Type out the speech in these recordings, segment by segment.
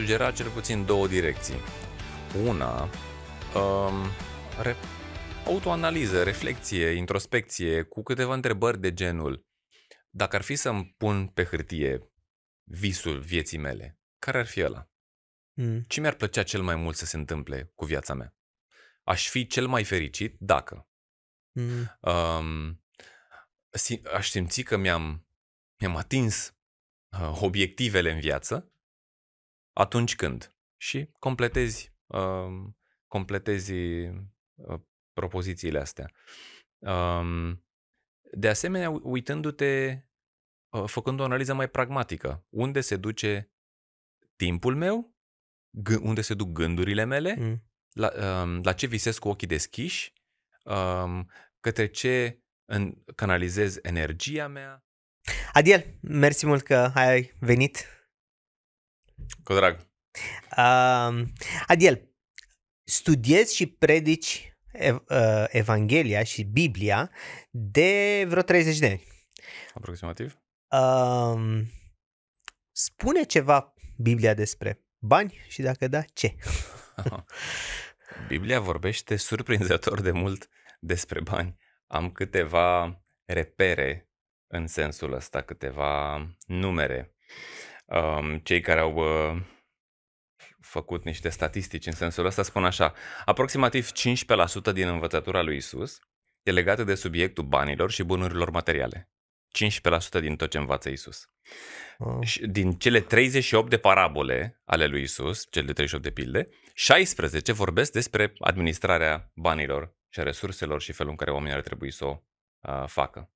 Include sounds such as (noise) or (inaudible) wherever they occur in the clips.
sugera cel puțin două direcții. Una, um, re- autoanaliză, reflexie, introspecție, cu câteva întrebări de genul dacă ar fi să-mi pun pe hârtie visul vieții mele, care ar fi ăla? Mm. Ce mi-ar plăcea cel mai mult să se întâmple cu viața mea? Aș fi cel mai fericit dacă. Mm. Um, aș simți că mi-am, mi-am atins uh, obiectivele în viață atunci când și completezi, uh, completezi uh, propozițiile astea. Um, de asemenea, uitându-te, uh, făcând o analiză mai pragmatică, unde se duce timpul meu, g- unde se duc gândurile mele, mm. la, um, la ce visez cu ochii deschiși, um, către ce în, canalizez energia mea. Adiel, mersi mult că ai venit cu drag. Uh, Adiel, studiezi și predici ev- uh, Evanghelia și Biblia de vreo 30 de ani. Aproximativ. Uh, spune ceva Biblia despre bani și dacă da, ce? (laughs) Biblia vorbește surprinzător de mult despre bani. Am câteva repere în sensul ăsta, câteva numere um, cei care au uh, făcut niște statistici în sensul ăsta spun așa, aproximativ 15% din învățătura lui Isus e legată de subiectul banilor și bunurilor materiale. 15% din tot ce învață Isus. Wow. din cele 38 de parabole ale lui Isus, cele 38 de pilde, 16 vorbesc despre administrarea banilor și a resurselor și felul în care oamenii ar trebui să o uh, facă.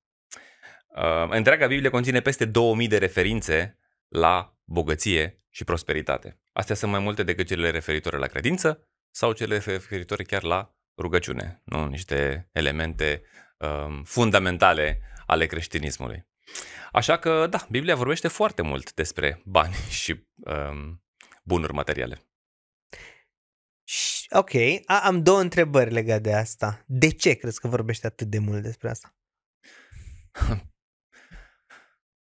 Uh, întreaga Biblie conține peste 2000 de referințe la bogăție și prosperitate. Astea sunt mai multe decât cele referitoare la credință sau cele referitoare chiar la rugăciune, nu? niște elemente um, fundamentale ale creștinismului. Așa că, da, Biblia vorbește foarte mult despre bani (laughs) și um, bunuri materiale. Ok, A, am două întrebări legate de asta. De ce crezi că vorbește atât de mult despre asta?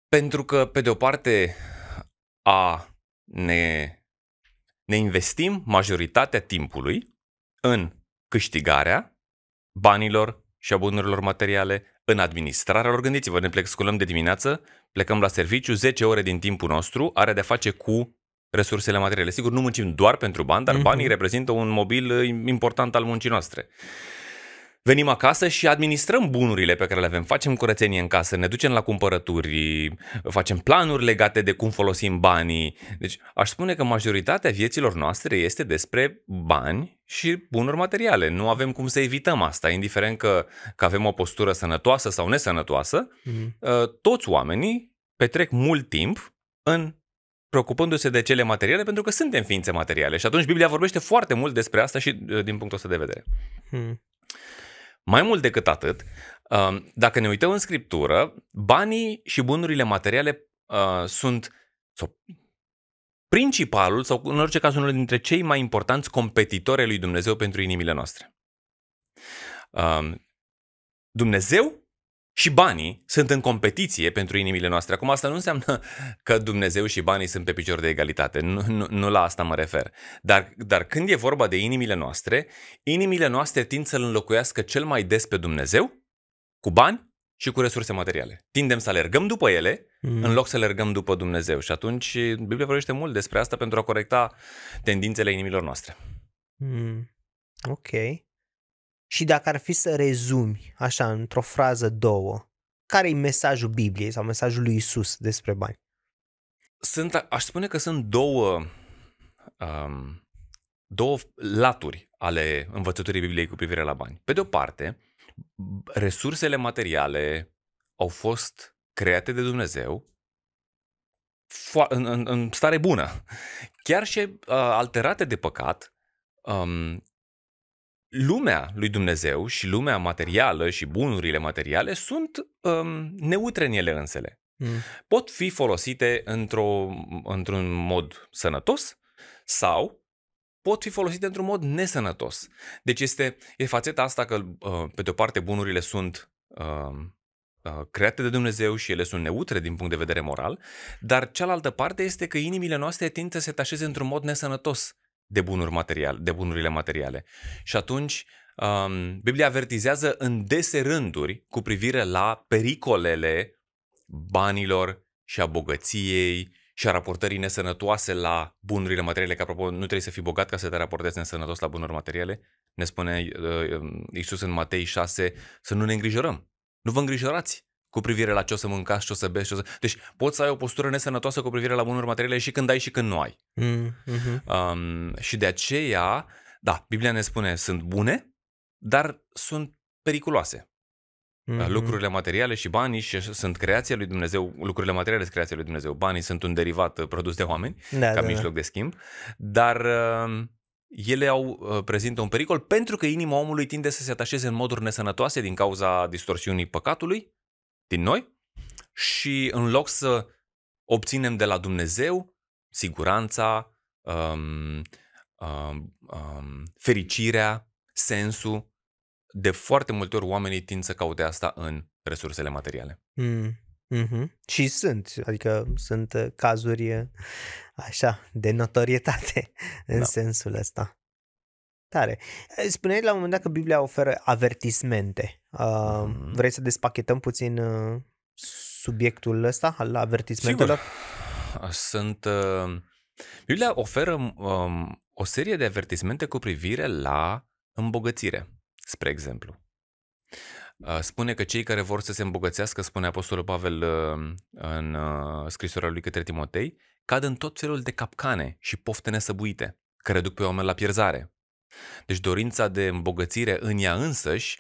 Pentru că, pe de o parte, a ne, ne investim majoritatea timpului în câștigarea banilor și a bunurilor materiale, în administrarea lor. Gândiți-vă, ne plecăm de dimineață, plecăm la serviciu, 10 ore din timpul nostru are de-a face cu resursele materiale. Sigur, nu muncim doar pentru bani, dar mm-hmm. banii reprezintă un mobil important al muncii noastre venim acasă și administrăm bunurile pe care le avem, facem curățenie în casă, ne ducem la cumpărături, facem planuri legate de cum folosim banii. Deci aș spune că majoritatea vieților noastre este despre bani și bunuri materiale. Nu avem cum să evităm asta, indiferent că, că avem o postură sănătoasă sau nesănătoasă, mm-hmm. toți oamenii petrec mult timp în preocupându-se de cele materiale pentru că suntem ființe materiale și atunci Biblia vorbește foarte mult despre asta și uh, din punctul ăsta de vedere. Hmm. Mai mult decât atât, um, dacă ne uităm în scriptură, banii și bunurile materiale uh, sunt sau, principalul sau în orice caz unul dintre cei mai importanți competitori ai lui Dumnezeu pentru inimile noastre. Um, Dumnezeu și banii sunt în competiție pentru inimile noastre. Acum asta nu înseamnă că Dumnezeu și banii sunt pe picior de egalitate, nu, nu, nu la asta mă refer. Dar, dar când e vorba de inimile noastre, inimile noastre tind să-L înlocuiască cel mai des pe Dumnezeu cu bani și cu resurse materiale. Tindem să alergăm după ele mm. în loc să alergăm după Dumnezeu. Și atunci Biblia vorbește mult despre asta pentru a corecta tendințele inimilor noastre. Mm. Ok. Și dacă ar fi să rezumi, așa, într-o frază, două, care e mesajul Bibliei sau mesajul lui Isus despre bani? Sunt, aș spune că sunt două, um, două laturi ale învățăturii Bibliei cu privire la bani. Pe de o parte, resursele materiale au fost create de Dumnezeu fo- în, în, în stare bună, chiar și uh, alterate de păcat, um, lumea lui Dumnezeu și lumea materială și bunurile materiale sunt um, neutre în ele însele. Mm. Pot fi folosite într-o, într-un mod sănătos sau pot fi folosite într-un mod nesănătos. Deci este e fațeta asta că, uh, pe de o parte, bunurile sunt um, uh, create de Dumnezeu și ele sunt neutre din punct de vedere moral, dar cealaltă parte este că inimile noastre tind să se tașeze într-un mod nesănătos de bunuri material, de bunurile materiale. Și atunci um, Biblia avertizează în dese rânduri cu privire la pericolele banilor și a bogăției și a raportării nesănătoase la bunurile materiale, că apropo nu trebuie să fii bogat ca să te raportezi nesănătos la bunuri materiale, ne spune uh, um, Isus în Matei 6 să nu ne îngrijorăm. Nu vă îngrijorați cu privire la ce o să mâncați, ce o să bezi. ce o să... Deci poți să ai o postură nesănătoasă cu privire la bunuri materiale și când ai și când nu ai. Mm, mm-hmm. Um, și de aceea, da, Biblia ne spune sunt bune, dar sunt periculoase. Mm-hmm. Lucrurile materiale și banii și sunt creația lui Dumnezeu, lucrurile materiale sunt creația lui Dumnezeu, banii sunt un derivat uh, produs de oameni da, ca da, da. mijloc da. de schimb, dar uh, ele au uh, prezintă un pericol pentru că inima omului tinde să se atașeze în moduri nesănătoase din cauza distorsiunii păcatului din noi și în loc să obținem de la Dumnezeu siguranța, um, um, um, fericirea, sensul. De foarte multe ori oamenii tind să caute asta în resursele materiale. Mm. Mm-hmm. Și sunt, adică sunt uh, cazuri uh, așa de notorietate (laughs) în da. sensul ăsta. Tare. Eh, spuneai la un moment dat că Biblia oferă avertismente. Uh, mm. Vrei să despachetăm puțin uh, subiectul ăsta al avertismentelor? Sunt... Uh, Biblia oferă um, o serie de avertismente cu privire la îmbogățire, spre exemplu. Uh, spune că cei care vor să se îmbogățească, spune Apostolul Pavel uh, în uh, scrisoarea lui către Timotei, cad în tot felul de capcane și pofte nesăbuite, care duc pe oameni la pierzare, deci dorința de îmbogățire în ea însăși,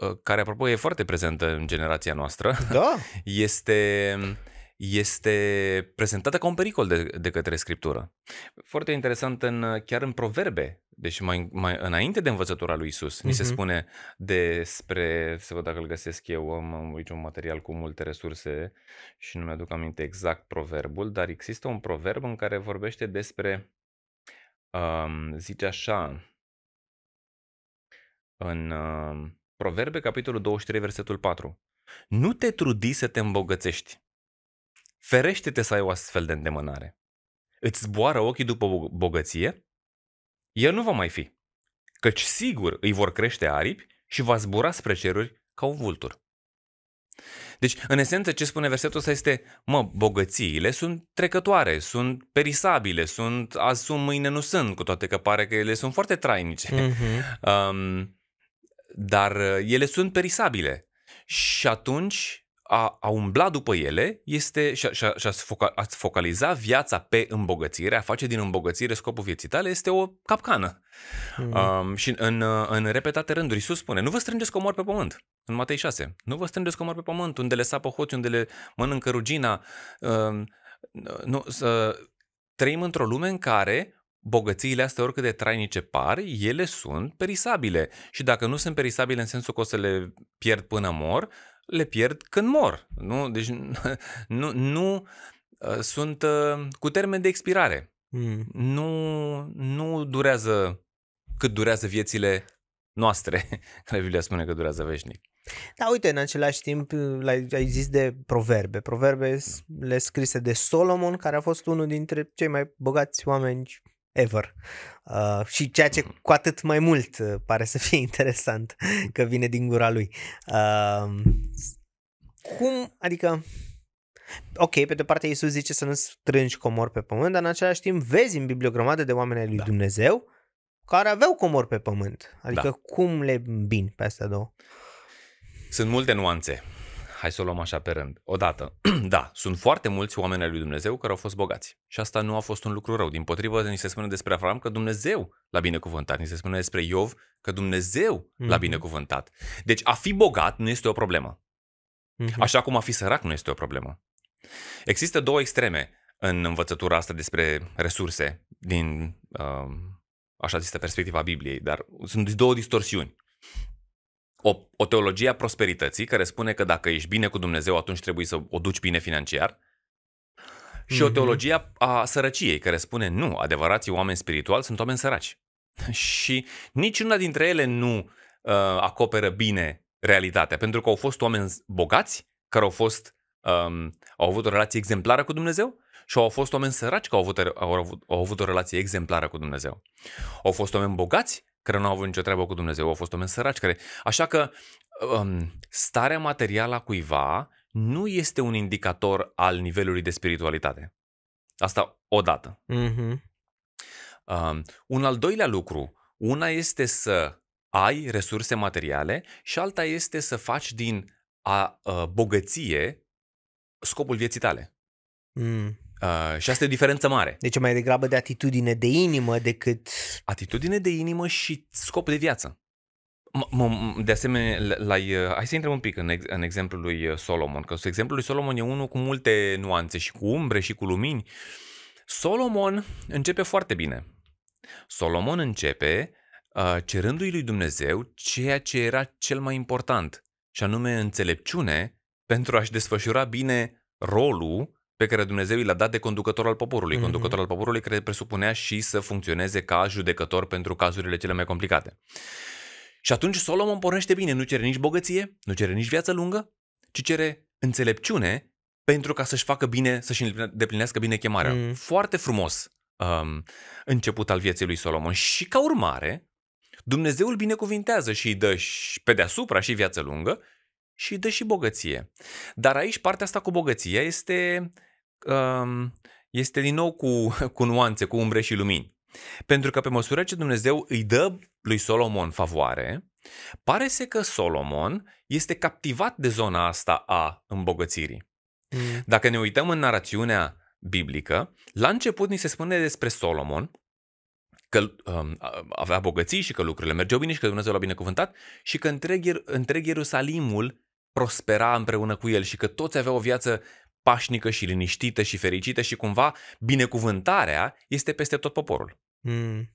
ă, care apropo e foarte prezentă în generația noastră, da. (laughs) este este prezentată ca un pericol de, de către Scriptură. Foarte interesant, în, chiar în proverbe, deci mai, mai înainte de învățătura lui Isus, uh-huh. ni se mhm. spune despre, să văd dacă îl găsesc eu, am aici un material cu multe resurse și nu mi-aduc aminte exact proverbul, dar există un proverb în care vorbește despre, um, zice așa, în uh, Proverbe, capitolul 23, versetul 4. Nu te trudi să te îmbogățești. Ferește-te să ai o astfel de îndemânare. Îți zboară ochii după bogăție? El nu va mai fi, căci sigur îi vor crește aripi și va zbura spre ceruri ca un vultur. Deci, în esență, ce spune versetul ăsta este, mă, bogățiile sunt trecătoare, sunt perisabile, sunt azi sunt, mâine nu sunt, cu toate că pare că ele sunt foarte trainice. Mm-hmm. (laughs) Um, dar uh, ele sunt perisabile. Și atunci a, a umbla după ele este și a, și a, și a, foca, a focaliza viața pe îmbogățire, a face din îmbogățire scopul vieții tale, este o capcană. Mm. Um, și în, uh, în repetate rânduri, Iisus spune, nu vă strângeți comori pe pământ, în Matei 6. Nu vă strângeți comori pe pământ, unde le sapă hoți, unde le mănâncă rugina. Um, nu, să, trăim într-o lume în care bogățiile astea, oricât de trainice par, ele sunt perisabile. Și dacă nu sunt perisabile în sensul că o să le pierd până mor, le pierd când mor. Nu? Deci (laughs) nu, nu uh, sunt uh, cu termen de expirare. Mm. Nu, nu durează cât durează viețile noastre, (laughs) care Biblia spune că durează veșnic. Da, uite, în același timp uh, ai zis de proverbe. Proverbe le scrise de Solomon, care a fost unul dintre cei mai bogați oameni ever. Uh, și ceea ce mm. cu atât mai mult uh, pare să fie (laughs) interesant că vine din gura lui. Uh, cum, adică, ok, pe de parte Iisus zice să nu strângi comor pe pământ, dar în același timp vezi în Biblie o grămadă de oameni ai lui da. Dumnezeu care aveau comori pe pământ. Da. Adică da. cum le bine pe astea două? Sunt multe nuanțe hai să o luăm așa pe rând. Odată, (clears throat) da, sunt foarte mulți oameni ai lui Dumnezeu care au fost bogați. Și asta nu a fost un lucru rău. Din potrivă, ni se spune despre Avram că Dumnezeu l-a binecuvântat. Ni se spune despre Iov că Dumnezeu mm-hmm. l-a mhm. binecuvântat. Deci a fi bogat nu este o problemă. Mm-hmm. Așa cum a fi sărac nu este o problemă. Există două extreme în învățătura asta despre resurse din, uh, așa zisă, perspectiva Bibliei, dar sunt două distorsiuni o, o teologie a prosperității care spune că dacă ești bine cu Dumnezeu, atunci trebuie să o duci bine financiar. Și mm-hmm. o mhm. teologie a sărăciei care spune nu, adevărații oameni spirituali sunt oameni săraci. (laughs) Și niciuna dintre ele nu uh, acoperă bine realitatea, pentru că au fost oameni bogați care au fost um, au avut o relație exemplară cu Dumnezeu și au fost oameni săraci care au avut, au, avut, au avut o relație exemplară cu Dumnezeu. Au fost oameni bogați care nu au avut nicio treabă cu Dumnezeu, au fost oameni săraci care... Așa că um, starea materială a cuiva nu este un indicator al nivelului de spiritualitate. Asta odată. Mm-hmm. Um, un al doilea lucru, una este să ai resurse materiale și alta este să faci din a, a uh, bogăție scopul vieții tale. Mm. Uh, și asta e o diferență mare. Deci mai degrabă de atitudine de inimă decât... Atitudine de inimă și scop de viață. De asemenea, l-ai, uh, hai să intrăm un pic în, ex, în exemplul lui uh, Solomon, că exemplul lui Solomon e unul cu multe nuanțe și cu umbre și cu lumini. Solomon începe foarte bine. Solomon începe uh, cerându-i lui Dumnezeu ceea ce era cel mai important, și anume înțelepciune pentru a-și desfășura bine rolul pe care Dumnezeu i l-a dat de conducător al poporului. Mm-hmm. Conducător al poporului care presupunea și să funcționeze ca judecător pentru cazurile cele mai complicate. Și atunci Solomon pornește bine, nu cere nici bogăție, nu cere nici viață lungă, ci cere înțelepciune pentru ca să-și facă bine, să-și îndeplinească bine chemarea. Mm. Foarte frumos um, început al vieții lui Solomon. Și ca urmare, Dumnezeu îl binecuvintează și îi dă și pe deasupra și viață lungă și dă și bogăție. Dar aici partea asta cu bogăția este, um, este din nou cu, (laughs) cu nuanțe, cu umbre și lumini. Pentru că pe măsură ce Dumnezeu îi dă lui Solomon favoare, pare să că Solomon este captivat de zona asta a îmbogățirii. Mm. Dacă ne uităm în narațiunea biblică, la început ni se spune despre Solomon că um, avea bogății și că lucrurile mergeau bine și că Dumnezeu l-a binecuvântat și că întreg, întreg Ierusalimul prospera împreună cu el și că toți aveau o viață pașnică și liniștită și fericită și cumva binecuvântarea este peste tot poporul. Mm.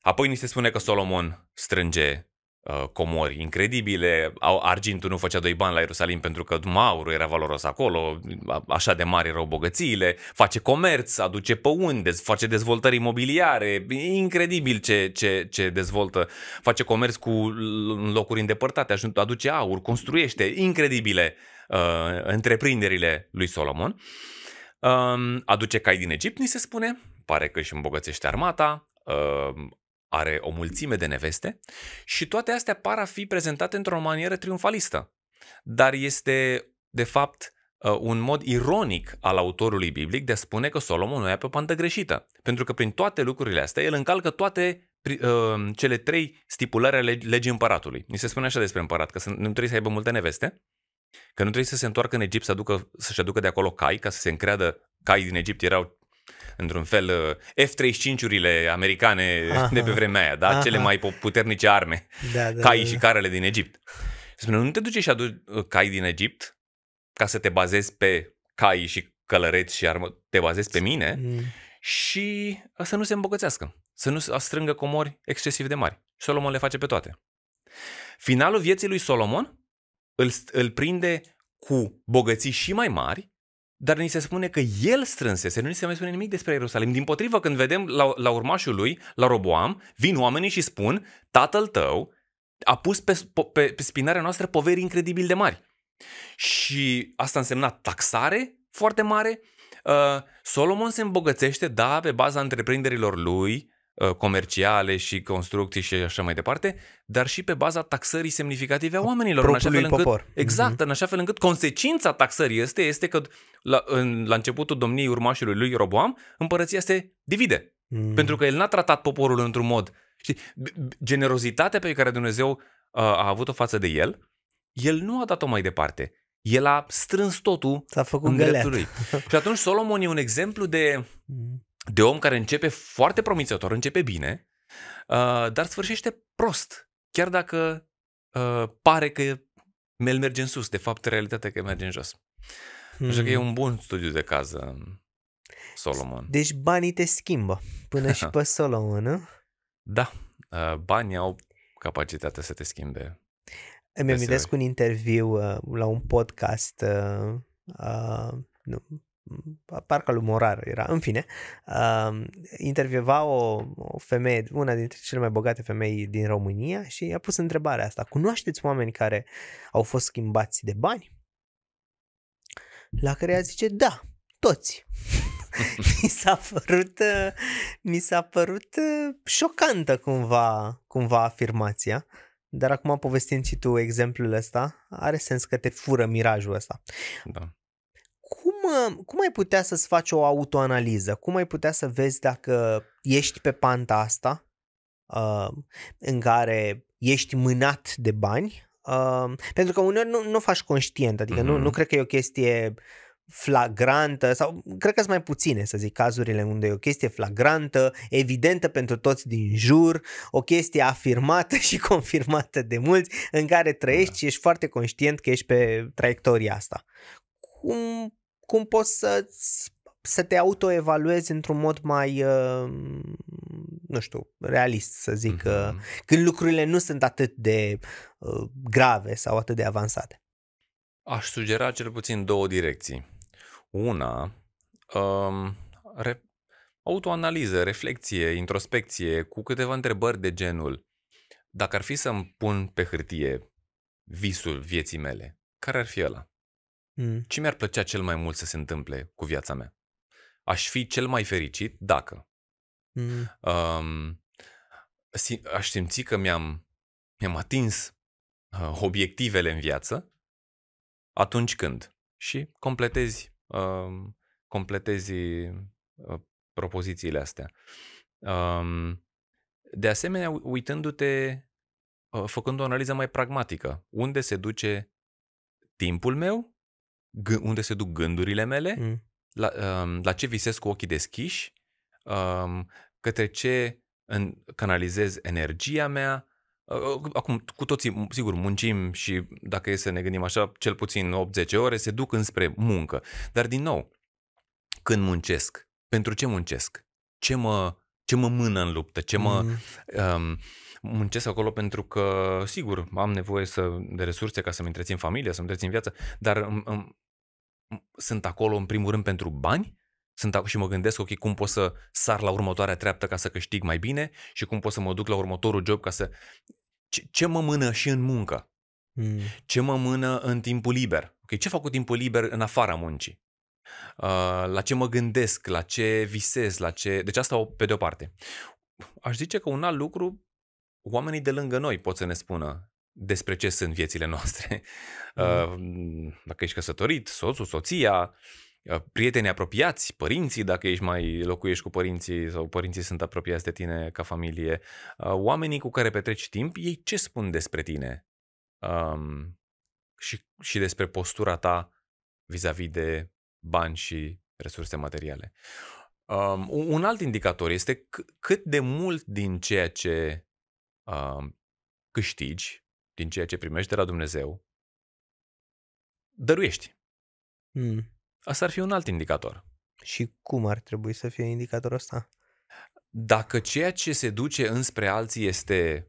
Apoi ni se spune că Solomon strânge Uh, comori incredibile. Argintul nu făcea doi bani la Ierusalim pentru că maurul era valoros acolo, așa de mari erau bogățiile, face comerț, aduce pe unde, face dezvoltări imobiliare, incredibil ce, ce, ce dezvoltă, face comerț cu locuri îndepărtate, aduce aur, construiește, incredibile uh, întreprinderile lui Solomon. Uh, aduce cai din Egipt, ni se spune, pare că își îmbogățește armata, um, are o mulțime de neveste și toate astea par a fi prezentate într-o manieră triumfalistă. Dar este, de fapt, uh, un mod ironic al autorului biblic de a spune că Solomon o ia pe o pantă greșită. Pentru că prin toate lucrurile astea, el încalcă toate uh, cele trei stipulări ale legii împăratului. Ni se spune așa despre împărat, că nu trebuie să aibă multe neveste, că nu trebuie să se întoarcă în Egipt să aducă, să-și aducă de acolo cai, ca să se încreadă cai din Egipt erau într-un fel, uh, F-35-urile americane Aha. de pe vremea aia, da? Aha. Cele mai puternice arme, da, da, caii da, da. și da. carele din Egipt. Spune, nu te duci și aduci cai din Egipt ca să te bazezi pe cai și călăreți și armă, te bazezi pe mine mm. și să nu se îmbogățească, să nu strângă comori excesiv de mari. Solomon le face pe toate. Finalul vieții lui Solomon îl, îl prinde cu bogății și mai mari, dar ni se spune că el strânsese, nu ni se mai spune nimic despre Ierusalim. Din potrivă, când vedem la, la urmașul lui, la Roboam, vin oamenii și spun, tatăl tău a pus pe, pe, pe spinarea noastră poveri incredibil de mari. Și asta însemna taxare foarte mare. Uh, Solomon se îmbogățește, da, pe baza întreprinderilor lui, Uh, comerciale și construcții și așa mai departe, dar și pe baza taxării semnificative a oamenilor. În așa fel încât, popor. Exact, mm-hmm. în așa fel încât consecința taxării este, este că la, în, la începutul domniei urmașului lui Roboam, împărăția se divide. Mm. Pentru că el n-a tratat poporul într-un mod. Știi, generozitatea pe care Dumnezeu uh, a avut-o față de el, el nu a dat-o mai departe. El a strâns totul S-a făcut în găleat. dreptul lui. (laughs) Și atunci Solomon e un exemplu de... Mm de om care începe foarte promițător, începe bine, uh, dar sfârșește prost, chiar dacă uh, pare că el merge în sus, de fapt realitatea că merge în jos. Mm. Așa că e hmm. un bun studiu de cază, Solomon. Deci banii te schimbă până și (laughs) pe Solomon, nu? Da, uh, banii au capacitatea să te schimbe. Îmi amintesc un interviu la un podcast, uh, nu, Mm, parcă lui Morar era, în fine, uh, intervieva o, o femeie, una dintre cele mai bogate femei din România și a pus întrebarea asta. Cunoașteți oameni care au fost schimbați de bani? La care ea zice, da, toți. (laughs) mi s-a părut, uh, mi s-a părut uh, șocantă cumva, cumva afirmația. Dar acum povestind și tu exemplul ăsta, are sens că te fură mirajul ăsta. Da cum, uh, cum ai putea să-ți faci o autoanaliză? Cum ai putea să vezi dacă ești pe panta asta uh, în care ești mânat de bani? Uh, pentru că uneori nu, nu faci conștient, adică mm-hmm. nu, nu cred că e o chestie flagrantă sau cred că sunt mai puține să zic cazurile unde e o chestie flagrantă, evidentă pentru toți din jur, o chestie afirmată (laughs) și confirmată de mulți în care trăiești da. și ești foarte conștient că ești pe traiectoria asta. Cum cum poți să să te autoevaluezi într-un mod mai, uh, nu știu, realist, să zic, mm-hmm. când lucrurile nu sunt atât de uh, grave sau atât de avansate. Aș sugera cel puțin două direcții. Una, um, re- autoanaliză, reflexie, introspecție, cu câteva întrebări de genul, dacă ar fi să-mi pun pe hârtie visul vieții mele, care ar fi ăla? Mm. Ce mi-ar plăcea cel mai mult să se întâmple cu viața mea? Aș fi cel mai fericit dacă. Mm. Um, aș simți că mi-am, mi-am atins uh, obiectivele în viață atunci când și completezi, uh, completezi uh, propozițiile astea. Um, de asemenea, uitându-te, uh, făcând o analiză mai pragmatică, unde se duce timpul meu g- unde se duc gândurile mele, mm. la, um, la ce visez cu ochii deschiși, um, către ce în, canalizez energia mea. Uh, uh acum, cu toții, sigur, muncim și dacă e să ne gândim așa, cel puțin 8-10 ore se duc înspre muncă. Dar, din nou, când muncesc, pentru ce muncesc, ce mă, ce mă mână în luptă, ce mă... Mm. Um, muncesc acolo pentru că, sigur, am nevoie să, de resurse ca să-mi întrețin familia, să-mi întrețin viața, dar îmi, um, îmi, um, sunt acolo în primul rând pentru bani sunt și mă gândesc, ok, cum pot să sar la următoarea treaptă ca să câștig mai bine și cum pot să mă duc la următorul job ca să... Ce, ce mă mână și în muncă? Mm. Ce mă mână în timpul liber? Ok, ce fac cu timpul liber în afara muncii? Uh, la ce mă gândesc, la ce visez, la ce... Deci asta pe de-o parte. Aș zice că un alt lucru, oamenii de lângă noi pot să ne spună despre ce sunt viețile noastre. (laughs) Mm. Ă, dacă ești căsătorit, soțul, soția, ă, prieteni apropiați, părinții, dacă ești mai locuiești cu părinții sau părinții sunt apropiați de tine ca familie, ă, oamenii cu care petreci timp, ei ce spun despre tine um, și, și despre postura ta vis-a-vis de bani și resurse materiale. Um, un alt indicator este c- cât de mult din ceea ce um, câștigi din ceea ce primești de la Dumnezeu, dăruiești. Mm. Asta ar fi un alt indicator. Și cum ar trebui să fie indicatorul ăsta? Dacă ceea ce se duce înspre alții este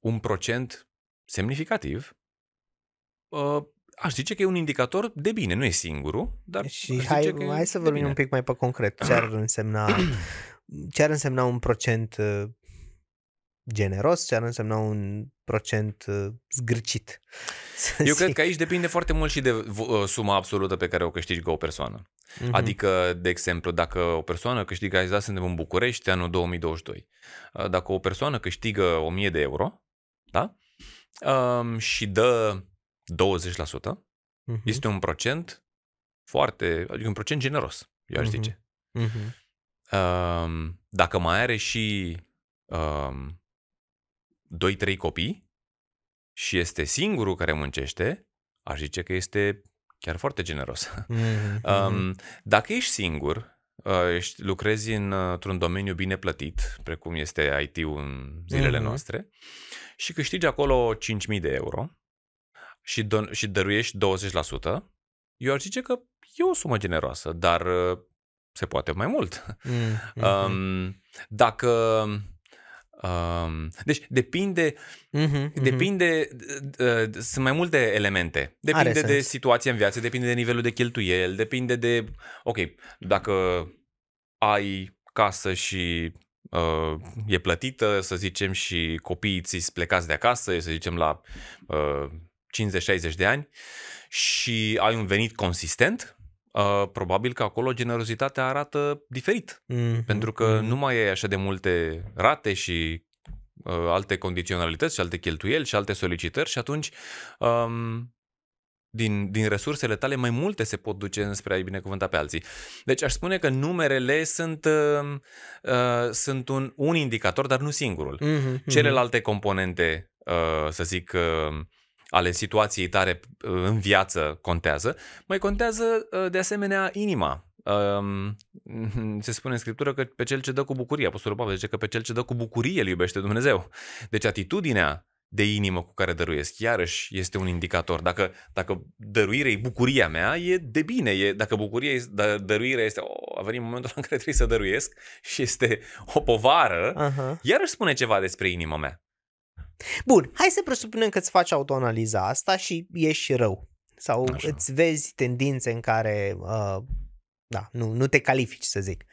un procent semnificativ, uh, aș zice că e un indicator de bine, nu e singurul, dar Și hai, că hai să vorbim un pic mai pe concret. Ce ar însemna (clears throat) ce ar însemna un procent uh, generos, ce ar însemna un procent uh, zgârcit. Eu cred că aici depinde foarte mult și de uh, suma absolută pe care o câștigă o persoană. Uh-huh. Adică, de exemplu, dacă o persoană câștigă, ai zis, suntem în București, anul 2022, uh, dacă o persoană câștigă 1000 de euro da? um, și dă 20%, uh-huh. Mhm. este un procent foarte, adică un procent generos, eu aș uh-huh. zice. Uh-huh. Um, dacă mai are și um, 2-3 copii și este singurul care muncește, aș zice că este chiar foarte generos. Mm-hmm. (laughs) mm-hmm. dacă ești singur, ă, ești, lucrezi într-un domeniu bine plătit, precum este IT-ul în zilele mm-hmm. noastre, și câștigi acolo 5.000 de euro și, don- și dăruiești 20%, eu aș zice că e o sumă generoasă, dar ă, se poate mai mult. Mm-hmm. (laughs) mm-hmm. dacă Um, deci depinde, mhm, mhm. depinde Uh, sunt mai multe elemente. Depinde de situația în viață, depinde de nivelul de cheltuiel, depinde de, ok, dacă ai casă și uh, e plătită, să zicem, și copiii ți plecați de acasă, să zicem, la uh, 50-60 de ani și ai un venit consistent, Uh, probabil că acolo generozitatea arată diferit, mm-hmm. pentru că mm-hmm. nu mai ai așa de multe rate și uh, alte condiționalități și alte cheltuieli și alte solicitări și atunci um, din, din resursele tale mai multe se pot duce înspre a-i binecuvânta pe alții. Deci aș spune că numerele sunt, uh, uh, sunt un, un indicator, dar nu singurul. Mm-hmm. Celelalte componente, uh, să zic... Uh, ale situației tare uh, în viață contează, mai contează uh, de asemenea inima. Um, (laughs) se spune în Scriptură că pe cel ce dă cu bucurie, Apostolul Pavel zice că pe cel ce dă cu bucurie îl iubește Dumnezeu. Deci atitudinea de inimă cu care dăruiesc, iarăși este un indicator. Dacă, dacă dăruirea e bucuria mea, e de bine. E, dacă bucuria e, dă, dăruirea este, o, oh, a venit momentul în care trebuie să dăruiesc și este o povară, uh-huh. iarăși spune ceva despre inima mea. Bun, hai să presupunem că îți faci autoanaliza asta și ești rău. Sau Așa. îți vezi tendințe în care uh, da, nu, nu te califici, să zic.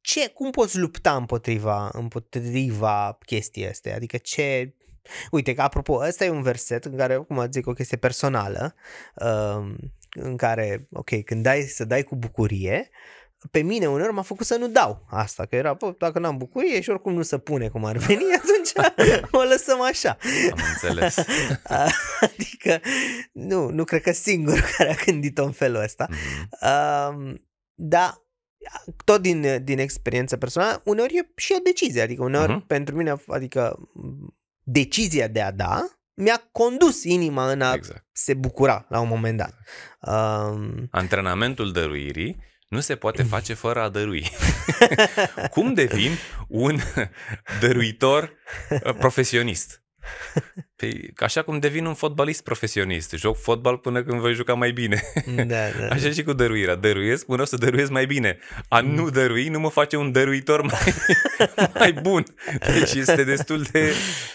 Ce, cum poți lupta împotriva, împotriva chestii astea? Adică ce... Uite, că apropo, ăsta e un verset în care, cum zic, o chestie personală, uh, în care, ok, când dai, să dai cu bucurie, pe mine uneori m-a făcut să nu dau asta, că era, bă, dacă n-am bucurie și oricum nu se pune cum ar veni, (laughs) atunci așa, (laughs) o lăsăm așa. Am înțeles. (laughs) adică, nu, nu cred că singurul care a gândit-o în felul ăsta. Mm-hmm. Uh, da, tot din, din experiență personală, uneori e și o decizie, adică uneori uh-huh. pentru mine, adică decizia de a da mi-a condus inima în a exact. se bucura la un moment dat. Uh, Antrenamentul dăruirii nu se poate (laughs) face fără a dărui. (laughs) Cum devin un dăruitor uh, profesionist? (laughs) Păi, așa cum devin un fotbalist profesionist, joc fotbal până când voi juca mai bine. Da, da, (laughs) da. Așa și cu dăruirea, dăruiesc până o să dăruiesc mai bine. A nu mm. dărui nu mă face un dăruitor mai, (laughs) mai bun. Deci este destul de,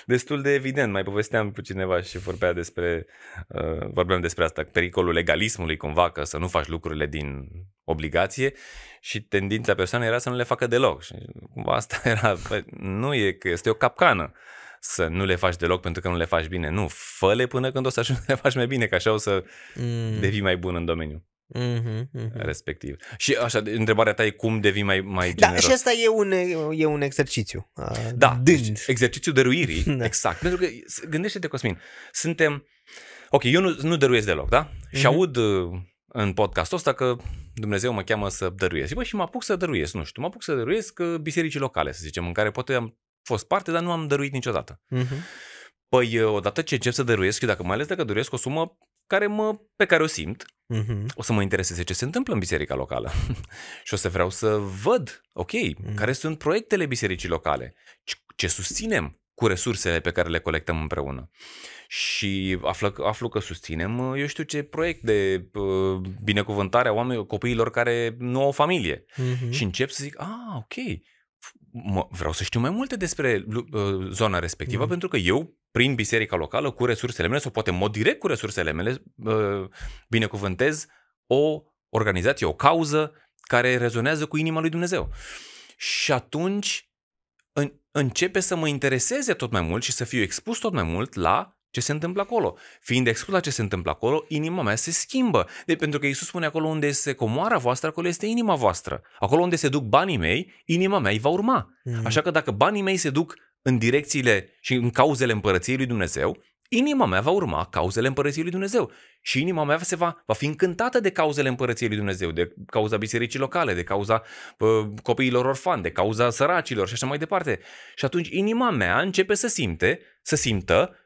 destul de evident. Mai povesteam cu cineva și vorbea despre, uh, vorbeam despre asta, pericolul legalismului cumva, că să nu faci lucrurile din obligație și tendința persoanei era să nu le facă deloc. Și cumva asta era, bă, nu e că este o capcană să nu le faci deloc pentru că nu le faci bine. Nu, fă-le până când o să ajungi să le faci mai bine, că așa o să mm. devii mai bun în domeniu. Mm-hmm, mm-hmm. respectiv. Și așa, întrebarea ta e cum devii mai, mai da, generos. Da, și asta e un, e un exercițiu. Uh, da, dând. Deci, exercițiu dăruirii, (laughs) da. exact. Pentru că, gândește-te, Cosmin, suntem... Ok, eu nu, nu dăruiesc deloc, da? Mm-hmm. Și aud uh, în podcastul ăsta că Dumnezeu mă cheamă să dăruiesc. Și, bă, și mă apuc să dăruiesc, nu știu, mă apuc să dăruiesc uh, bisericii locale, să zicem, în care poate am fost parte, dar nu am dăruit niciodată. Uh-huh. Păi, odată ce încep să dăruiesc și dacă mai ales dacă dăruiesc o sumă care mă, pe care o simt, uh-huh. o să mă intereseze ce se întâmplă în biserica locală. (laughs) și o să vreau să văd, ok, uh-huh. care sunt proiectele bisericii locale, ce susținem cu resursele pe care le colectăm împreună. Și află, aflu că susținem, eu știu ce proiect de uh, binecuvântare a oamenilor, copiilor care nu au familie. Uh-huh. Și încep să zic, ah, ok, mă, vreau să știu mai multe despre uh, zona respectivă, mm. pentru că eu, prin biserica locală, cu resursele mele, sau poate în mod direct cu resursele mele, uh, binecuvântez o organizație, o cauză care rezonează cu inima lui Dumnezeu. Și atunci în, începe să mă intereseze tot mai mult și să fiu expus tot mai mult la ce se întâmplă acolo. Fiind expus la ce se întâmplă acolo, inima mea se schimbă. De, pentru că Iisus spune acolo unde este comoara voastră, acolo este inima voastră. Acolo unde se duc banii mei, inima mea îi va urma. Mm. Așa că dacă banii mei se duc în direcțiile și în cauzele împărăției lui Dumnezeu, inima mea va urma cauzele împărăției lui Dumnezeu. Și inima mea se va, va fi încântată de cauzele împărăției lui Dumnezeu, de cauza bisericii locale, de cauza uh, copiilor orfani, de cauza săracilor și așa mai departe. Și atunci inima mea începe să simte, să simtă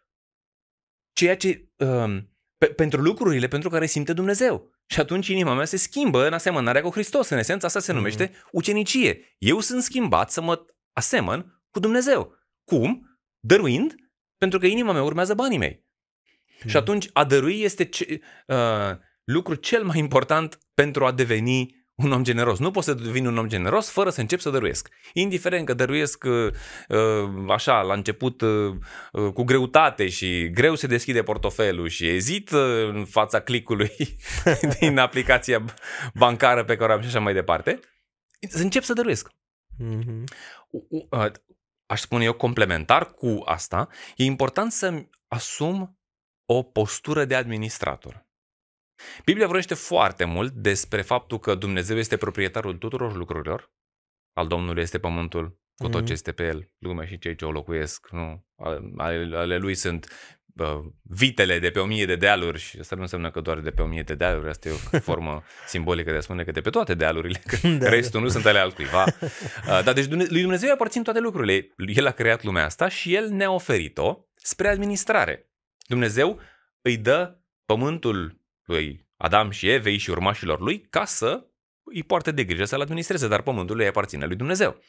ceea ce, um, pe, pentru lucrurile pentru care simte Dumnezeu. Și atunci inima mea se schimbă în asemănarea cu Hristos. În esență, asta se mhm. numește ucenicie. Eu sunt schimbat să mă asemăn cu Dumnezeu. Cum? Dăruind, pentru că inima mea urmează banii mei. hmm Și mhm. atunci, a dărui este ce, uh, lucru cel mai important pentru a deveni un om generos. Nu poți să devii un om generos fără să începi să dăruiesc. Indiferent că dăruiesc uh, uh, așa, la început uh, cu greutate și greu se deschide portofelul și ezit în fața clicului (laughs) din aplicația bancară pe care o am și așa mai departe, să încep să dăruiesc. Mm-hmm. Aș spune eu complementar cu asta, e important să-mi asum o postură de administrator. Biblia vorbește foarte mult despre faptul că Dumnezeu este proprietarul tuturor lucrurilor, al Domnului este pământul, cu tot mm. ce este pe el, lumea și cei ce o locuiesc, nu? Ale, ale lui sunt vitele de pe o mie de dealuri și asta nu înseamnă că doar de pe o mie de dealuri, asta e o formă simbolică de a spune că de pe toate dealurile, că (laughs) da, restul da. nu sunt ale altcuiva. (laughs) dar deci lui Dumnezeu aparțin toate lucrurile. El a creat lumea asta și El ne-a oferit-o spre administrare. Dumnezeu îi dă pământul lui Adam și Evei și urmașilor lui ca să îi poarte de grijă să-l administreze, dar pământul lui aparține lui Dumnezeu.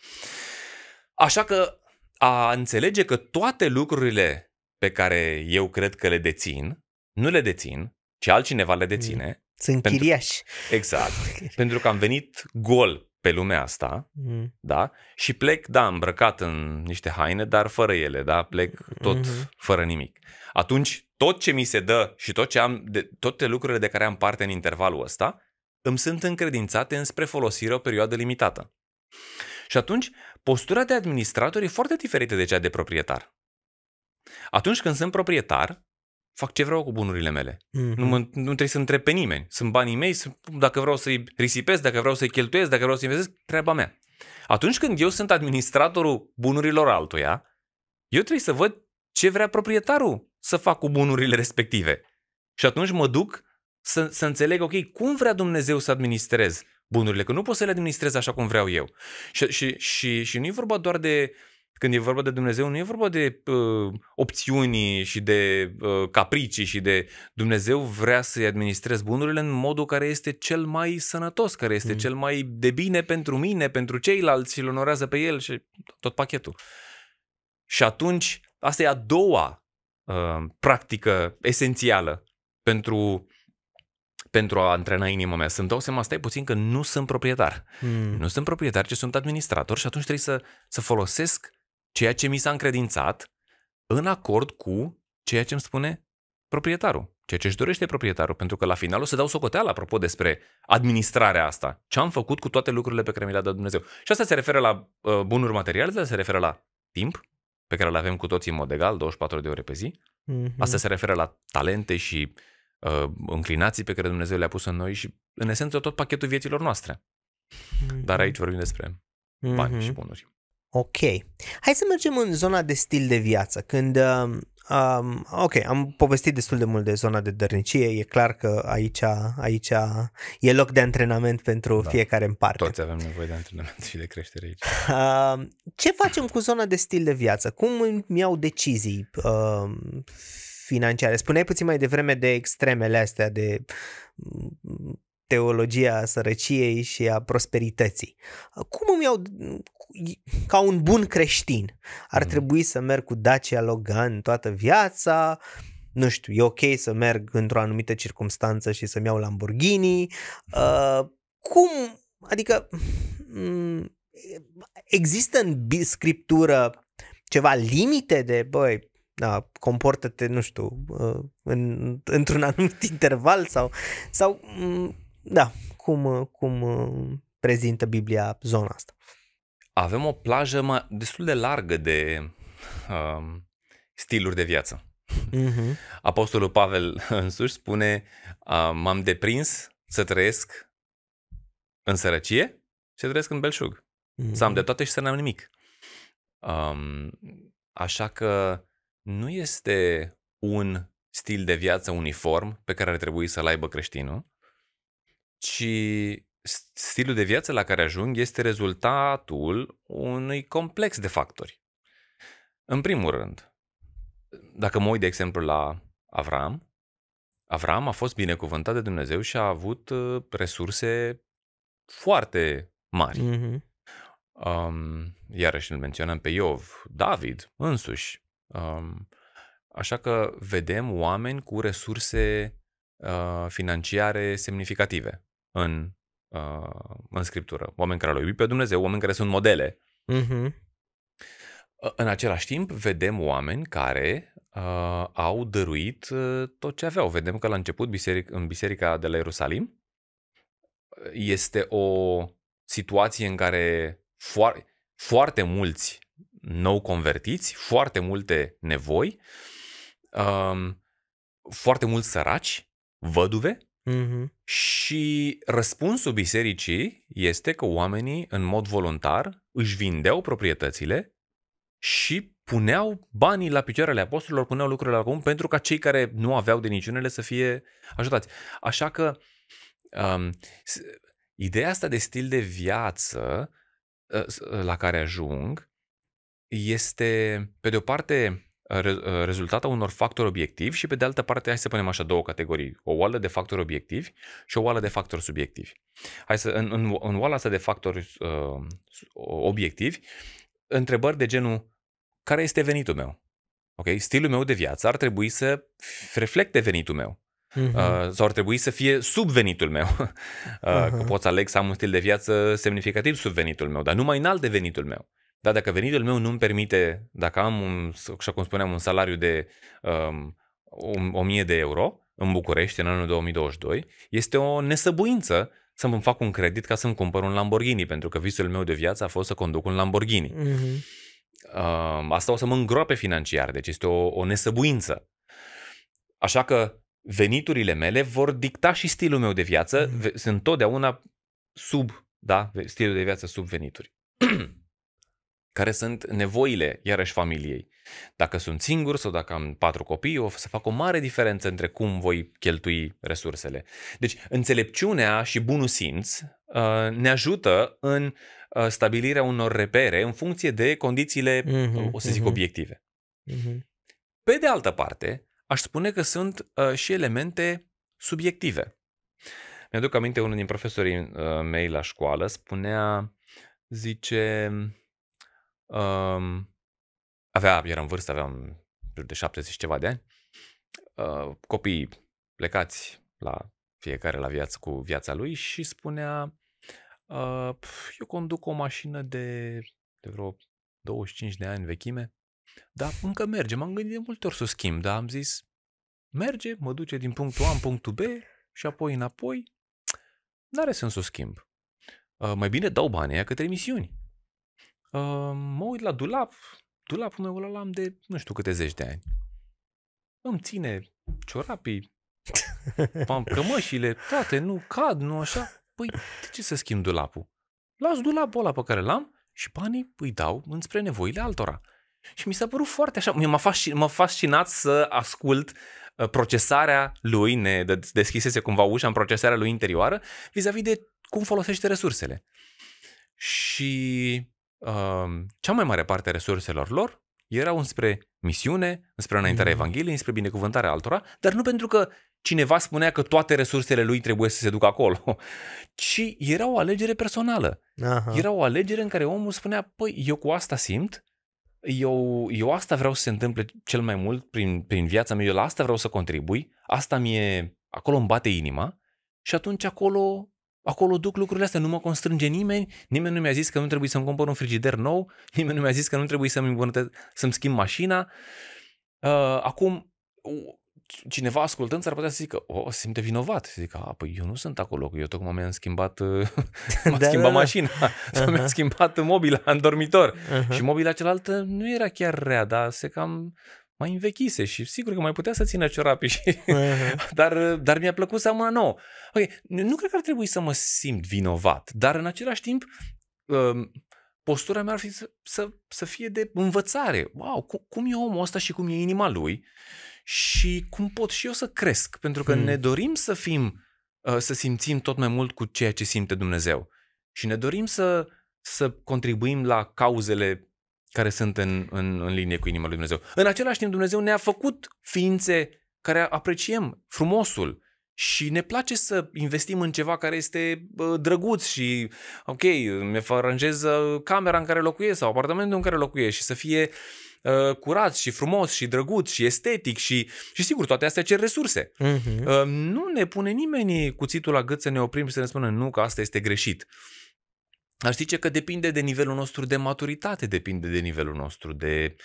Așa că a înțelege că toate lucrurile pe care eu cred că le dețin, nu le dețin, ci altcineva le deține. Mm. Sunt pentru... chiriași. Exact. (laughs) pentru că am venit gol pe lumea asta, mm. da? Și plec, da, îmbrăcat în niște haine, dar fără ele, da? Plec tot mm-hmm. fără nimic. Atunci tot ce mi se dă și tot ce am, de, toate lucrurile de care am parte în intervalul ăsta, îmi sunt încredințate înspre folosire o perioadă limitată. Și atunci, postura de administrator e foarte diferită de cea de proprietar. Atunci când sunt proprietar, fac ce vreau cu bunurile mele. Mm-hmm. Nu, mă, nu trebuie să întreb pe nimeni. Sunt banii mei, sunt, dacă vreau să-i risipesc, dacă vreau să-i cheltuiesc, dacă vreau să i investesc, treaba mea. Atunci când eu sunt administratorul bunurilor altuia, eu trebuie să văd ce vrea proprietarul să fac cu bunurile respective. Și atunci mă duc să, să înțeleg, ok, cum vrea Dumnezeu să administrez bunurile, că nu pot să le administrez așa cum vreau eu. Și, și, și, și nu e vorba doar de, când e vorba de Dumnezeu, nu e vorba de uh, opțiuni și de uh, capricii și de Dumnezeu vrea să-i administrez bunurile în modul care este cel mai sănătos, care este mm. cel mai de bine pentru mine, pentru ceilalți și îl onorează pe el și tot pachetul. Și atunci Asta e a doua uh, practică esențială pentru pentru a antrena inima mea. Să-mi dau seama, stai puțin, că nu sunt proprietar. Hmm. Nu sunt proprietar, ci sunt administrator și atunci trebuie să, să folosesc ceea ce mi s-a încredințat în acord cu ceea ce îmi spune proprietarul, ceea ce își dorește proprietarul, pentru că la final o să dau socoteală apropo despre administrarea asta, ce am făcut cu toate lucrurile pe care mi le-a dat Dumnezeu. Și asta se referă la uh, bunuri materiale, dar se referă la timp, pe care le avem cu toții în mod egal, 24 de ore pe zi. Mm-hmm. Asta se referă la talente și uh, înclinații pe care Dumnezeu le-a pus în noi și, în esență, tot pachetul vieților noastre. Mm-hmm. Dar aici mhm. vorbim despre bani mm-hmm. și bunuri. Ok. Hai să mergem în zona de stil de viață. Când uh, Um, ok, am povestit destul de mult de zona de dărnicie, e clar că aici, aici e loc de antrenament pentru da. fiecare în parte. Toți avem nevoie de antrenament și de creștere aici. Uh, ce facem cu zona de stil de viață? Cum îmi iau decizii uh, financiare? Spuneai puțin mai devreme de extremele astea, de mm, teologia sărăciei și a prosperității. Cum îmi iau, ca un bun creștin, ar mm. trebui să merg cu Dacia Logan toată viața, nu știu, e ok să merg într-o anumită circunstanță și să-mi iau Lamborghini. Mm. Uh, cum, adică, m- mm, există în scriptură ceva limite de, băi, da, comportă-te, nu știu, uh, în, într-un anumit (laughs) interval sau, sau mm, da, cum, cum uh, prezintă Biblia zona asta? avem o plajă mai, destul de largă de um, stiluri de viață. Uh-huh. Apostolul Pavel (laughs) însuși spune, uh, m-am deprins să trăiesc în sărăcie și să trăiesc în belșug. Uh-huh. Să am mhm. de toate și să n-am nimic. Um, așa că nu este un stil de viață uniform pe care ar trebui să-l aibă creștinul, ci stilul de viață la care ajung este rezultatul unui complex de factori. În primul rând, dacă mă uit, de exemplu, la Avram, Avram a fost binecuvântat de Dumnezeu și a avut uh, resurse foarte mari. Mm-hmm. Um, iarăși îl menționăm pe Iov, David însuși. Um, așa că vedem oameni cu resurse uh, financiare semnificative în Uh, în scriptură. Oameni care l-au iubit pe Dumnezeu, oameni care sunt modele. Mm-hmm. În același timp, vedem oameni care uh, au dăruit uh, tot ce aveau. Vedem că la început, biseric, în biserica de la Ierusalim, este o situație în care foar- foarte mulți nou convertiți, foarte multe nevoi, uh, foarte mulți săraci, văduve, Mm-hmm. Și răspunsul bisericii este că oamenii, în mod voluntar, își vindeau proprietățile și puneau banii la picioarele apostolilor, puneau lucrurile la pentru ca cei care nu aveau de niciunele să fie ajutați. Așa că um, ideea asta de stil de viață uh, la care ajung este, pe de o parte, Uh, rezultatul unor factori obiectivi și pe de altă parte, hai să punem așa două categorii, o oală de factori obiectivi și o oală de factori subiectivi. Hai să, în, în, în oala asta de factori uh, obiectivi, întrebări de genul, care este venitul meu? Ok, stilul meu de viață ar trebui să reflecte venitul meu. Uh-huh. sau ar trebui să fie sub venitul meu. (laughs) Uh, huh Că pot să aleg să am un stil de viață semnificativ sub venitul meu, dar numai înalt de venitul meu. Dar dacă venitul meu nu-mi permite, dacă am, un, așa cum spuneam, un salariu de um, 1000 de euro în București în anul 2022, este o nesăbuință să-mi fac un credit ca să-mi cumpăr un Lamborghini, pentru că visul meu de viață a fost să conduc un Lamborghini. Mm-hmm. Uh, asta o să mă îngroape financiar, deci este o, o nesăbuință. Așa că veniturile mele vor dicta și stilul meu de viață, mm-hmm. sunt totdeauna sub, da, stilul de viață sub venituri. (clears throat) care sunt nevoile, iarăși, familiei. Dacă sunt singur sau dacă am patru copii, o să fac o mare diferență între cum voi cheltui resursele. Deci, înțelepciunea și bunul simț uh, ne ajută în uh, stabilirea unor repere în funcție de condițiile, uh-huh, o să zic, uh-huh. obiective. Uh-huh. Pe de altă parte, aș spune că sunt uh, și elemente subiective. Mi-aduc aminte, unul din profesorii uh, mei la școală spunea, zice, Um, avea, era în vârstă, aveam jur de 70 ceva de ani. Uh, copii plecați la fiecare la viață cu viața lui și spunea uh, eu conduc o mașină de, de vreo 25 de ani vechime, dar încă merge. M-am gândit de multe ori să o schimb, dar am zis merge, mă duce din punctul A în punctul B și apoi înapoi. N-are sens să o schimb. Uh, mai bine dau banii aia către emisiuni mă uit la dulap, dulapul meu ăla l-am de nu știu câte zeci de ani. Îmi ține ciorapii, am (laughs) cămășile, toate, nu cad, nu așa. Păi, de ce să schimb dulapul? Las dulapul ăla pe care l-am și banii îi dau înspre nevoile altora. Și mi s-a părut foarte așa, m-a, fascin, m-a fascinat să ascult ă, procesarea lui, ne deschisese cumva ușa în procesarea lui interioară, vis-a-vis de cum folosește resursele. Și Um, cea mai mare parte a resurselor lor erau înspre misiune, înspre înaintarea mm. Evangheliei, înspre binecuvântarea altora, dar nu pentru că cineva spunea că toate resursele lui trebuie să se ducă acolo, (laughs) ci era o alegere personală. Aha. Era o alegere în care omul spunea, păi, eu cu asta simt, eu, eu asta vreau să se întâmple cel mai mult prin, prin viața mea, eu la asta vreau să contribui, asta mi-e, acolo îmi bate inima și atunci acolo Acolo duc lucrurile astea, nu mă constrânge nimeni, nimeni nu mi-a zis că nu trebuie să-mi cumpăr un frigider nou, (laughs) nimeni nu mi-a zis că nu trebuie să-mi, să-mi schimb mașina. Uh, acum, cineva ascultând s-ar putea să zică, o, oh, simte vinovat. Să zică, a, păi eu nu sunt acolo, că eu tocmai mi-am schimbat, uh, (laughs) m-am da, schimbat da, da. mașina, Uh-huh. (laughs) mi-am schimbat mobila în dormitor. Uh-huh. Și mobila cealaltă nu era chiar rea, dar se cam mai învechise și sigur că mai putea să țină ciorapii și... Uh-huh. (laughs) dar, dar mi-a plăcut să am una nouă. Ok, nu cred că ar trebui să mă simt vinovat, dar în același timp um, postura mea ar fi să, să, să fie de învățare. Wow, cum, cum e omul ăsta și cum e inima lui și cum pot și eu să cresc, pentru că hmm. ne dorim să fim, uh, să simțim tot mai mult cu ceea ce simte Dumnezeu și ne dorim să, să contribuim la cauzele care sunt în, în, în linie cu inima lui Dumnezeu. În același timp, Dumnezeu ne-a făcut ființe care apreciem frumosul și ne place să investim în ceva care este drăguț și, ok, mi aranjez uh, camera în care locuiesc sau apartamentul în care locuiesc și să fie uh, curat și frumos și drăguț și estetic și, și sigur, toate astea cer resurse. Uh-huh. Uh, nu ne pune nimeni cuțitul la gât să ne oprim și să ne spună nu, că asta este greșit. Uh, aș zice că depinde de nivelul nostru de maturitate, depinde de nivelul nostru de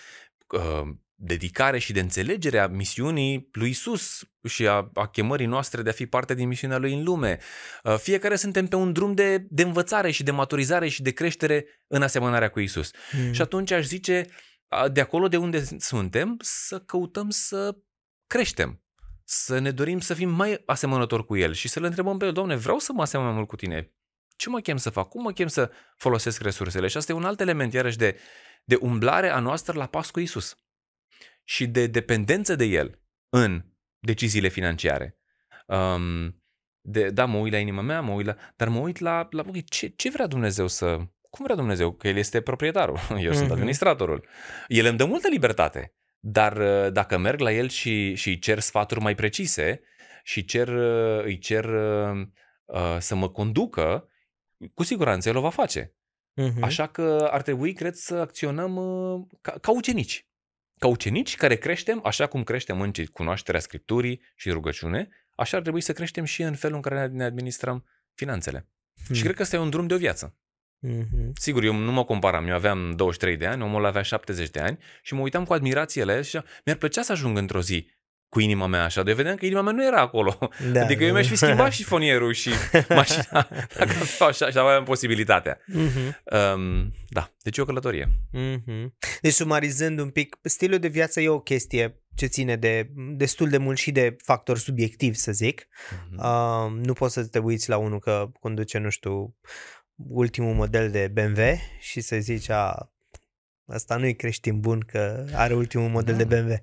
uh, dedicare și de înțelegere a misiunii lui Isus și a, a chemării noastre de a fi parte din misiunea lui în lume. Uh, fiecare suntem pe un drum de, de învățare și de maturizare și de creștere în asemănarea cu Isus. Mm. Și atunci aș zice, de acolo de unde suntem, să căutăm să creștem, să ne dorim să fim mai asemănători cu El și să le întrebăm pe El, Doamne, vreau să mă asemăn mult cu Tine, ce mă chem să fac? Cum mă chem să folosesc resursele? Și asta e un alt element, iarăși, de, de umblare a noastră la pas cu Isus și de dependență de El în deciziile financiare. Um, de, da, mă uit la inima mea, mă uit la, dar mă uit la, la okay, ce, ce vrea Dumnezeu să, cum vrea Dumnezeu? Că El este proprietarul, (laughs) eu mm-hmm. sunt mhm. administratorul. El îmi dă multă libertate, dar uh, dacă merg la El și, și îi cer sfaturi mai precise și cer, uh, îi cer uh, uh, să mă conducă, cu siguranță el o va face. Uh-huh. Așa că ar trebui, cred, să acționăm uh, ca, ca ucenici. Ca ucenici care creștem, așa cum creștem în cunoașterea Scripturii și rugăciune, așa ar trebui să creștem și în felul în care ne administrăm finanțele. Uh-huh. Și hmm. cred că ăsta e un drum de o viață. Uh-huh. Sigur, eu nu mă comparam, eu aveam 23 de ani, omul avea 70 de ani și mă uitam cu admirație la el și mi-ar plăcea să ajung într-o zi cu inima mea așa, de vedeam că inima mea nu era acolo. Da, adică da, eu mi-aș fi da. schimbat și fonierul și (laughs) mașina, dacă aveau așa, așa aveam posibilitatea. Uh-huh. Um, da, deci e o călătorie. Uh-huh. Deci sumarizând un pic, stilul de viață e o chestie ce ține de destul de mult și de factor subiectiv să zic. Uh-huh. Uh, nu poți să te uiți la unul că conduce, nu știu, ultimul model de BMW și să zici, a, Asta nu e creștin bun că are ultimul model da. de BMW.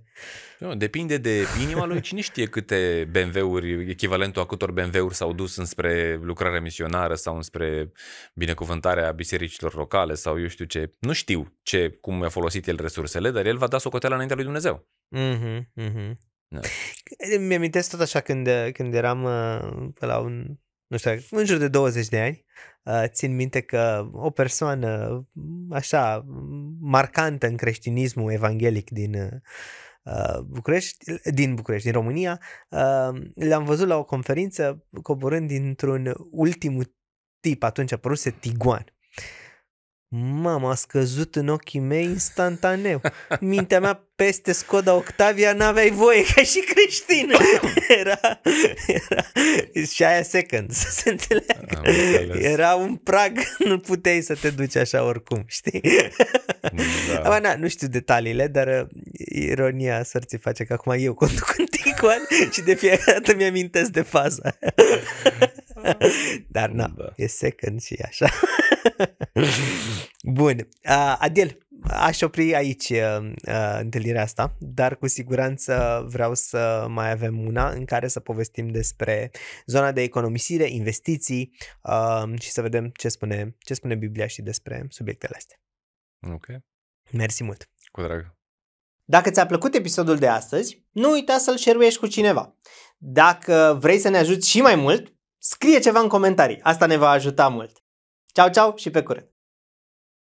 Nu, da, depinde de inima lui. Cine știe câte BMW-uri, echivalentul a câtor BMW-uri s-au dus înspre lucrarea misionară sau înspre binecuvântarea bisericilor locale sau eu știu ce. Nu știu ce, cum a folosit el resursele, dar el va da socoteala înaintea lui Dumnezeu. Mm-hmm, mm-hmm. Da. Mi-amintesc tot așa când, când eram uh, pe la un nu știu, în jur de 20 de ani, uh, țin minte că o persoană uh, așa marcantă în creștinismul evanghelic din uh, București, din București, din România, l-am văzut la o conferință coborând dintr-un ultimul tip, atunci a apăruse Tiguan. Mama, a scăzut în ochii mei instantaneu. Mintea mea peste Skoda Octavia n-aveai voie, ca și creștin. (laughs) Era, era și aia second, să se înțeleagă. Era un prag, nu puteai să te duci așa oricum, știi? Da. Aba, na, nu știu detaliile, dar uh, ironia sărții face că acum eu conduc în Tiguan și de fiecare dată mi-amintesc de faza. (laughs) (laughs) Dar nu. da. e second și așa. (laughs) Bun, Adel, aș opri aici întâlnirea asta, dar cu siguranță vreau să mai avem una în care să povestim despre zona de economisire, investiții și să vedem ce spune, ce spune Biblia și despre subiectele astea. Ok. Mersi mult. Cu drag. Dacă ți-a plăcut episodul de astăzi, nu uita să-l șeruiești cu cineva. Dacă vrei să ne ajuți și mai mult, Scrie ceva în comentarii, asta ne va ajuta mult. Ciao ciao și pe curând!